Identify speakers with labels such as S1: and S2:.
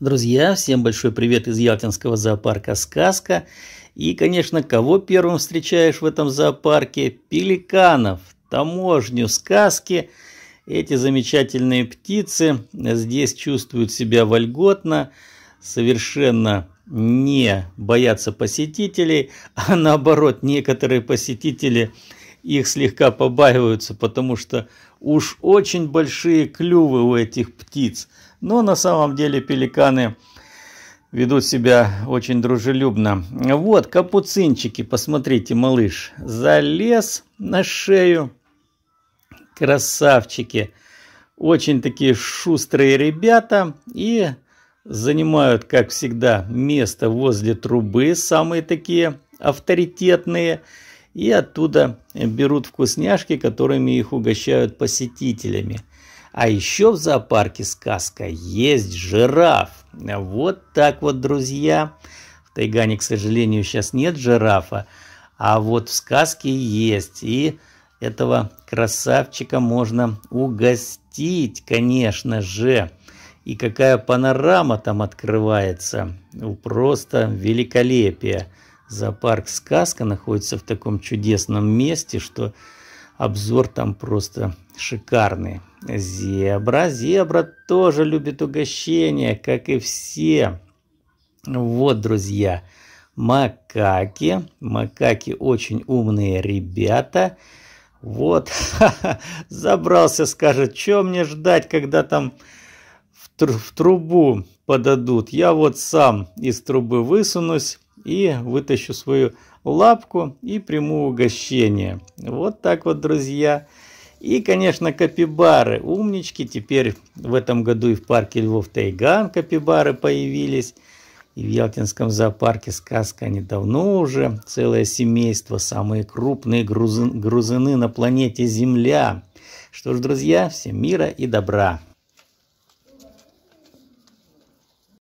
S1: Друзья, всем большой привет из Ялтинского зоопарка «Сказка». И, конечно, кого первым встречаешь в этом зоопарке? Пеликанов, таможню «Сказки». Эти замечательные птицы здесь чувствуют себя вольготно, совершенно не боятся посетителей, а наоборот, некоторые посетители – их слегка побаиваются, потому что уж очень большие клювы у этих птиц. Но на самом деле пеликаны ведут себя очень дружелюбно. Вот, капуцинчики, посмотрите, малыш, залез на шею. Красавчики. Очень такие шустрые ребята и занимают, как всегда, место возле трубы, самые такие авторитетные и оттуда берут вкусняшки, которыми их угощают посетителями. А еще в зоопарке сказка есть жираф. Вот так вот, друзья. В Тайгане, к сожалению, сейчас нет жирафа, а вот в сказке есть. И этого красавчика можно угостить, конечно же. И какая панорама там открывается. Ну, просто великолепие. Зоопарк «Сказка» находится в таком чудесном месте, что обзор там просто шикарный. Зебра. Зебра тоже любит угощения, как и все. Вот, друзья, макаки. Макаки очень умные ребята. Вот, забрался, скажет, что мне ждать, когда там в, тру в трубу подадут. Я вот сам из трубы высунусь, и вытащу свою лапку и приму угощение. Вот так вот, друзья. И, конечно, капибары, умнички. Теперь в этом году и в парке Львов Тайган капибары появились. И в Ялтинском зоопарке сказка они давно уже. Целое семейство, самые крупные грузы, грузыны на планете Земля. Что ж, друзья, всем мира и добра.